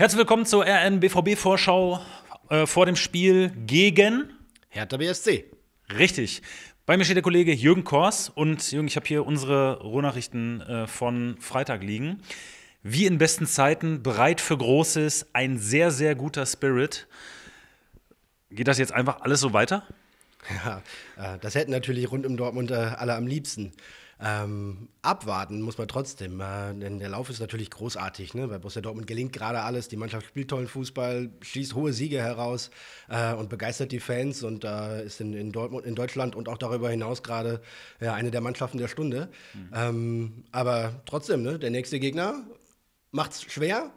Herzlich willkommen zur RN-BVB-Vorschau äh, vor dem Spiel gegen Hertha BSC. Richtig. Bei mir steht der Kollege Jürgen Kors und Jürgen, ich habe hier unsere Rohnachrichten äh, von Freitag liegen. Wie in besten Zeiten, bereit für Großes, ein sehr, sehr guter Spirit. Geht das jetzt einfach alles so weiter? Ja, äh, das hätten natürlich rund um Dortmund äh, alle am liebsten. Ähm, abwarten muss man trotzdem, äh, denn der Lauf ist natürlich großartig. Ne? Bei Borussia Dortmund gelingt gerade alles. Die Mannschaft spielt tollen Fußball, schießt hohe Siege heraus äh, und begeistert die Fans und äh, ist in, in, Dortmund, in Deutschland und auch darüber hinaus gerade ja, äh, eine der Mannschaften der Stunde. Mhm. Ähm, aber trotzdem, ne? der nächste Gegner macht es schwer.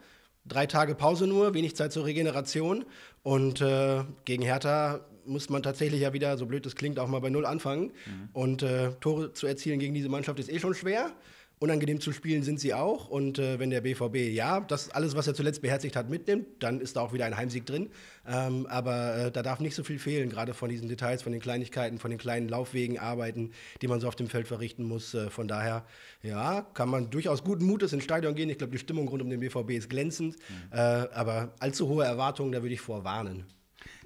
Drei Tage Pause nur, wenig Zeit zur Regeneration und äh, gegen Hertha muss man tatsächlich ja wieder, so blöd es klingt, auch mal bei Null anfangen. Mhm. Und äh, Tore zu erzielen gegen diese Mannschaft ist eh schon schwer. Unangenehm zu spielen sind sie auch. Und äh, wenn der BVB ja, das alles, was er zuletzt beherzigt hat, mitnimmt, dann ist da auch wieder ein Heimsieg drin. Ähm, aber äh, da darf nicht so viel fehlen, gerade von diesen Details, von den Kleinigkeiten, von den kleinen Laufwegen, Arbeiten, die man so auf dem Feld verrichten muss. Äh, von daher, ja, kann man durchaus guten Mutes ins Stadion gehen. Ich glaube, die Stimmung rund um den BVB ist glänzend. Mhm. Äh, aber allzu hohe Erwartungen, da würde ich vorwarnen.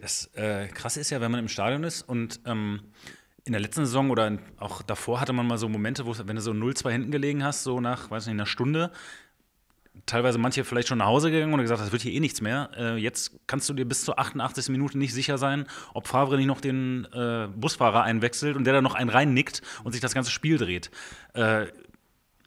Das äh, Krasse ist ja, wenn man im Stadion ist und. Ähm in der letzten Saison oder auch davor hatte man mal so Momente, wo, wenn du so 0-2 hinten gelegen hast, so nach, weiß nicht, einer Stunde, teilweise manche vielleicht schon nach Hause gegangen und gesagt, das wird hier eh nichts mehr. Äh, jetzt kannst du dir bis zur 88. Minute nicht sicher sein, ob Favre nicht noch den äh, Busfahrer einwechselt und der dann noch einen reinnickt und sich das ganze Spiel dreht. Äh,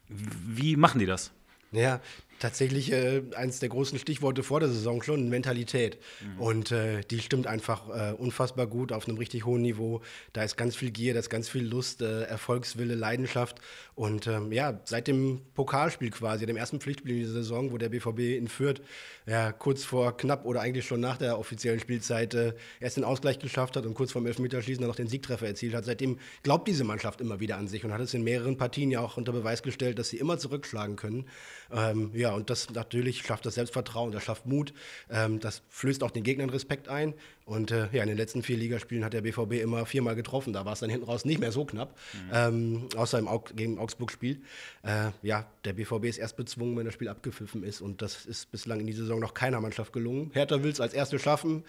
wie machen die das? Ja, tatsächlich äh, eines der großen Stichworte vor der Saison schon, Mentalität. Mhm. Und äh, die stimmt einfach äh, unfassbar gut auf einem richtig hohen Niveau. Da ist ganz viel Gier, da ist ganz viel Lust, äh, Erfolgswille, Leidenschaft. Und ähm, ja, seit dem Pokalspiel quasi, dem ersten Pflichtspiel in dieser Saison, wo der BVB in Fürth ja, kurz vor knapp oder eigentlich schon nach der offiziellen Spielzeit äh, erst den Ausgleich geschafft hat und kurz vor dem Elfmeterschießen dann noch den Siegtreffer erzielt hat. Seitdem glaubt diese Mannschaft immer wieder an sich und hat es in mehreren Partien ja auch unter Beweis gestellt, dass sie immer zurückschlagen können. Ähm, ja, und das natürlich schafft das Selbstvertrauen, das schafft Mut, ähm, das flößt auch den Gegnern Respekt ein. Und äh, ja, in den letzten vier Ligaspielen hat der BVB immer viermal getroffen. Da war es dann hinten raus nicht mehr so knapp, mhm. ähm, außer im Aug gegen Augsburg-Spiel. Äh, ja, der BVB ist erst bezwungen, wenn das Spiel abgepfiffen ist. Und das ist bislang in dieser Saison noch keiner Mannschaft gelungen. Hertha will es als erste schaffen.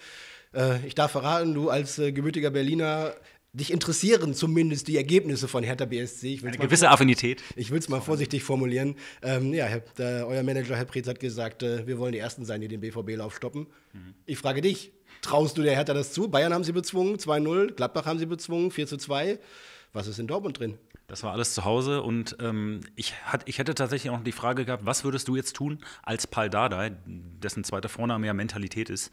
Äh, ich darf verraten, du als äh, gebürtiger Berliner dich interessieren zumindest die Ergebnisse von Hertha BSC. Eine gewisse Affinität. Ich will es mal vorsichtig formulieren. Ähm, ja, der, euer Manager, Herr Pretz hat gesagt, äh, wir wollen die Ersten sein, die den BVB-Lauf stoppen. Mhm. Ich frage dich, traust du der Hertha das zu? Bayern haben sie bezwungen, 2-0, Gladbach haben sie bezwungen, 4-2. Was ist in Dortmund drin? Das war alles zu Hause und ähm, ich, hat, ich hätte tatsächlich auch noch die Frage gehabt, was würdest du jetzt tun als Pal Dardai, dessen zweiter Vorname ja Mentalität ist.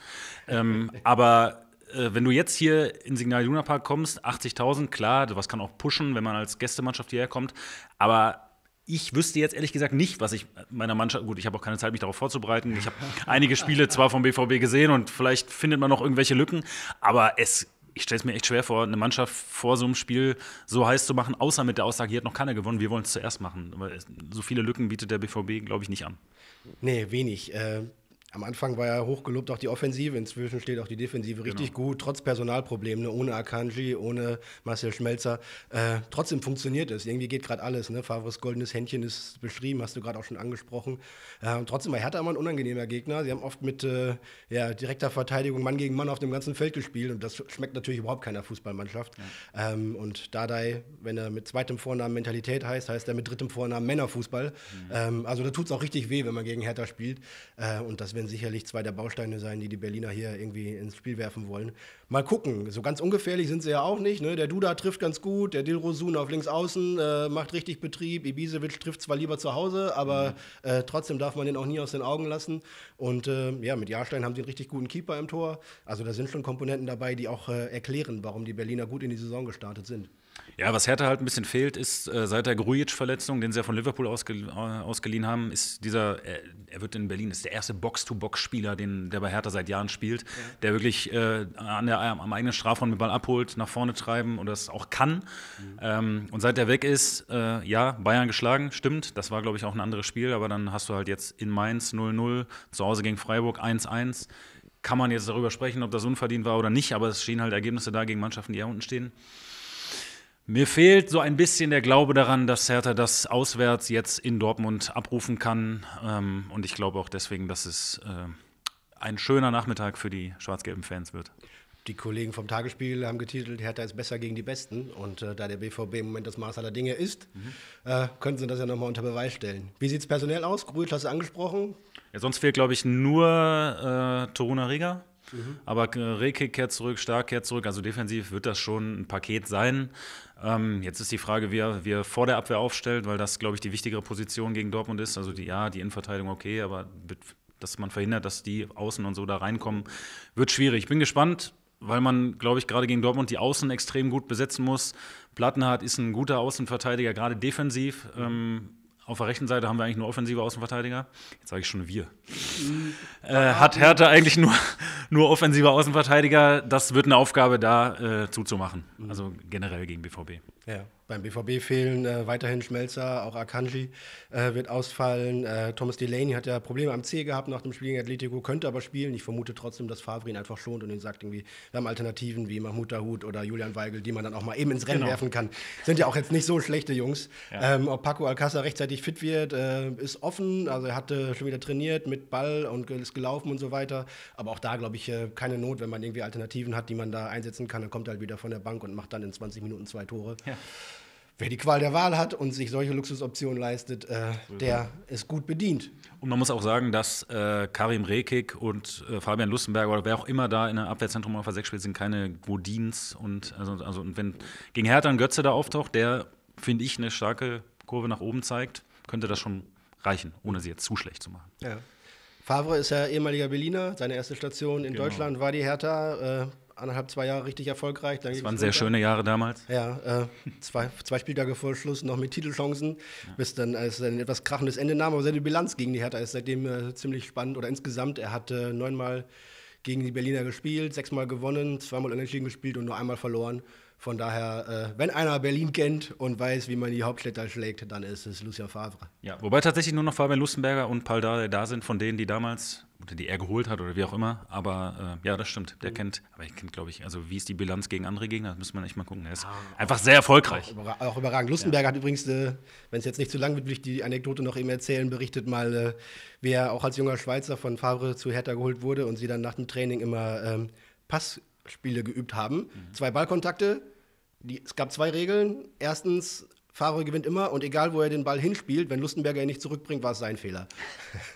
Ähm, aber äh, wenn du jetzt hier in Signal Iduna Park kommst, 80.000, klar, was kann auch pushen, wenn man als Gästemannschaft hierher kommt. Aber ich wüsste jetzt ehrlich gesagt nicht, was ich meiner Mannschaft. Gut, ich habe auch keine Zeit, mich darauf vorzubereiten. Ich habe einige Spiele zwar vom BVB gesehen und vielleicht findet man noch irgendwelche Lücken, aber es. Ich stelle es mir echt schwer vor, eine Mannschaft vor so einem Spiel so heiß zu machen, außer mit der Aussage, hier hat noch keiner gewonnen, wir wollen es zuerst machen. Aber so viele Lücken bietet der BVB, glaube ich, nicht an. Nee, wenig. Äh, am Anfang war ja hochgelobt auch die Offensive, inzwischen steht auch die Defensive richtig genau. gut, trotz Personalproblemen, ne? ohne Akanji, ohne Marcel Schmelzer. Äh, trotzdem funktioniert es, irgendwie geht gerade alles. Ne? Favres goldenes Händchen ist beschrieben, hast du gerade auch schon angesprochen. Äh, trotzdem war Hertha immer ein unangenehmer Gegner. Sie haben oft mit äh, ja, direkter Verteidigung Mann gegen Mann auf dem ganzen Feld gespielt und das schmeckt natürlich überhaupt keiner Fußballmannschaft. Ja. Ähm, und Dadei, wenn er mit zweitem Vornamen Mentalität heißt, heißt er mit drittem Vornamen Männerfußball. Mhm. Ähm, also da tut es auch richtig weh, wenn man gegen Hertha spielt. Äh, und das werden sicherlich zwei der Bausteine sein, die die Berliner hier irgendwie ins Spiel werfen wollen. Mal gucken. So ganz ungefährlich sind sie ja auch nicht. Ne? Der Duda trifft ganz gut, der Dilrosun auf links außen äh, macht richtig Betrieb. Ibisevic trifft zwar lieber zu Hause, aber mhm. äh, trotzdem darf man den auch nie aus den Augen lassen. Und äh, ja, mit Jahrstein haben sie einen richtig guten Keeper im Tor. Also da sind schon Komponenten dabei, die auch äh, erklären, warum die Berliner gut in die Saison gestartet sind. Ja, was Hertha halt ein bisschen fehlt, ist äh, seit der Grujic-Verletzung, den sie ja von Liverpool ausge, äh, ausgeliehen haben, ist dieser, äh, er wird in Berlin, ist der erste box Box-to-Box-Spieler, den, der bei Hertha seit Jahren spielt, ja. der wirklich äh, an der, am eigenen Strafraum den Ball abholt, nach vorne treiben und das auch kann. Mhm. Ähm, und seit er weg ist, äh, ja, Bayern geschlagen, stimmt. Das war, glaube ich, auch ein anderes Spiel, aber dann hast du halt jetzt in Mainz 0-0, zu Hause gegen Freiburg 1-1 kann man jetzt darüber sprechen, ob das unverdient war oder nicht, aber es stehen halt Ergebnisse da gegen Mannschaften, die ja unten stehen. Mir fehlt so ein bisschen der Glaube daran, dass Hertha das auswärts jetzt in Dortmund abrufen kann. Ähm, und ich glaube auch deswegen, dass es äh, ein schöner Nachmittag für die schwarz-gelben Fans wird. Die Kollegen vom Tagesspiegel haben getitelt, Hertha ist besser gegen die Besten. Und äh, da der BVB im Moment das Maß aller Dinge ist, mhm. äh, können sie das ja nochmal unter Beweis stellen. Wie sieht es personell aus? Grüß, hast du angesprochen. Ja, sonst fehlt, glaube ich, nur äh, Toruna Riga. Mhm. Aber äh, Rehkick kehrt zurück, Stark kehrt zurück. Also defensiv wird das schon ein Paket sein. Ähm, jetzt ist die Frage, wie er, wie er vor der Abwehr aufstellt, weil das, glaube ich, die wichtigere Position gegen Dortmund ist. Also die, ja, die Innenverteidigung okay, aber dass man verhindert, dass die Außen und so da reinkommen, wird schwierig. Ich bin gespannt, weil man, glaube ich, gerade gegen Dortmund die Außen extrem gut besetzen muss. Plattenhardt ist ein guter Außenverteidiger, gerade defensiv. Ähm, auf der rechten Seite haben wir eigentlich nur offensive Außenverteidiger. Jetzt sage ich schon wir. Mhm. Äh, hat Hertha eigentlich nur, nur offensiver Außenverteidiger, das wird eine Aufgabe da äh, zuzumachen. Mhm. Also generell gegen BVB. Ja. Beim BVB fehlen äh, weiterhin Schmelzer, auch Akanji äh, wird ausfallen. Äh, Thomas Delaney hat ja Probleme am C gehabt nach dem Spiel gegen Atletico, könnte aber spielen. Ich vermute trotzdem, dass Favre ihn einfach schont und ihn sagt irgendwie, wir haben Alternativen wie Mahmoud Dahoud oder Julian Weigel, die man dann auch mal eben ins Rennen genau. werfen kann. Sind ja auch jetzt nicht so schlechte Jungs. Ja. Ähm, ob Paco Alcázar rechtzeitig fit wird, äh, ist offen. Also er hatte schon wieder trainiert mit Ball und ist gelaufen und so weiter. Aber auch da, glaube ich, ich, äh, keine Not, wenn man irgendwie Alternativen hat, die man da einsetzen kann, dann kommt er halt wieder von der Bank und macht dann in 20 Minuten zwei Tore. Ja. Wer die Qual der Wahl hat und sich solche Luxusoptionen leistet, äh, der ist gut bedient. Und man muss auch sagen, dass äh, Karim Rekik und äh, Fabian Lustenberger oder wer auch immer da in der Abwehrzentrum auf 6 spielt, sind keine Godins. Und, also, also, und wenn gegen Hertha ein Götze da auftaucht, der, finde ich, eine starke Kurve nach oben zeigt, könnte das schon reichen, ohne sie jetzt zu schlecht zu machen. Ja. Favre ist ja ehemaliger Berliner. Seine erste Station in genau. Deutschland war die Hertha. Äh, anderthalb, zwei Jahre richtig erfolgreich. Dann das waren sehr runter. schöne Jahre damals. Ja, äh, zwei, zwei Spieltage vor Schluss noch mit Titelchancen, ja. bis dann als ein etwas krachendes Ende nahm. Aber seine Bilanz gegen die Hertha ist seitdem äh, ziemlich spannend oder insgesamt. Er hat äh, neunmal gegen die Berliner gespielt, sechsmal gewonnen, zweimal unentschieden gespielt und nur einmal verloren. Von daher, äh, wenn einer Berlin kennt und weiß, wie man die Hauptstädter schlägt, dann ist es Lucien Favre. Ja, wobei tatsächlich nur noch Fabian Lustenberger und Paul Dardai da sind, von denen, die damals, oder die er geholt hat oder wie auch immer. Aber äh, ja, das stimmt. Der mhm. kennt, aber ich kennt, glaube ich, also wie ist die Bilanz gegen andere Gegner, das müssen wir echt mal gucken. Er ist ah, einfach sehr erfolgreich. Auch, überra auch überragend. Lustenberger ja. hat übrigens, äh, wenn es jetzt nicht zu lang wird, will ich die Anekdote noch eben erzählen, berichtet mal, äh, wie er auch als junger Schweizer von Favre zu Hertha geholt wurde und sie dann nach dem Training immer. Ähm, Pass, Spiele geübt haben. Mhm. Zwei Ballkontakte, die, es gab zwei Regeln. Erstens Favre gewinnt immer und egal, wo er den Ball hinspielt, wenn Lustenberger ihn nicht zurückbringt, war es sein Fehler.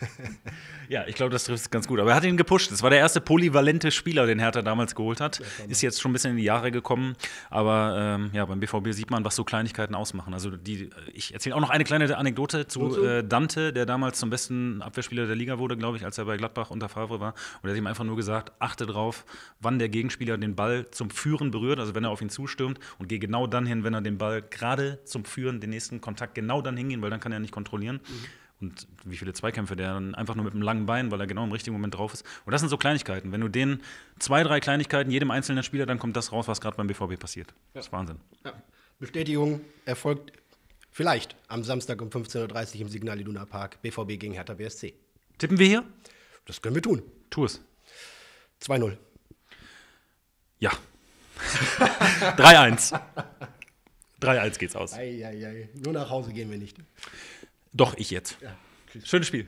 ja, ich glaube, das trifft es ganz gut. Aber er hat ihn gepusht. Das war der erste polyvalente Spieler, den Hertha damals geholt hat. Ist jetzt schon ein bisschen in die Jahre gekommen. Aber ähm, ja, beim BVB sieht man, was so Kleinigkeiten ausmachen. Also die, äh, ich erzähle auch noch eine kleine Anekdote zu äh, Dante, der damals zum besten Abwehrspieler der Liga wurde, glaube ich, als er bei Gladbach unter Favre war. Und er hat ihm einfach nur gesagt, achte drauf, wann der Gegenspieler den Ball zum Führen berührt, also wenn er auf ihn zustürmt und geh genau dann hin, wenn er den Ball gerade zum zum Führen den nächsten Kontakt genau dann hingehen, weil dann kann er nicht kontrollieren. Mhm. Und wie viele Zweikämpfe der dann einfach nur mit einem langen Bein, weil er genau im richtigen Moment drauf ist. Und das sind so Kleinigkeiten. Wenn du den zwei, drei Kleinigkeiten jedem einzelnen Spieler, dann kommt das raus, was gerade beim BVB passiert. Ja. Das ist Wahnsinn. Ja. Bestätigung erfolgt vielleicht am Samstag um 15.30 Uhr im Signal Iduna Park. BVB gegen Hertha BSC. Tippen wir hier? Das können wir tun. Tu es. 2-0. Ja. 3-1. 3-1 geht's aus. Ei, ei, ei. Nur nach Hause gehen wir nicht. Doch, ich jetzt. Ja, Schönes Spiel.